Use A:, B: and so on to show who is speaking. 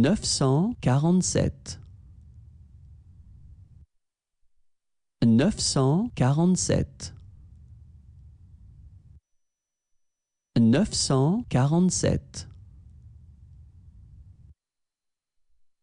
A: neuf cent quarante-sept. Neuf cent quarante-sept. Neuf cent quarante-sept.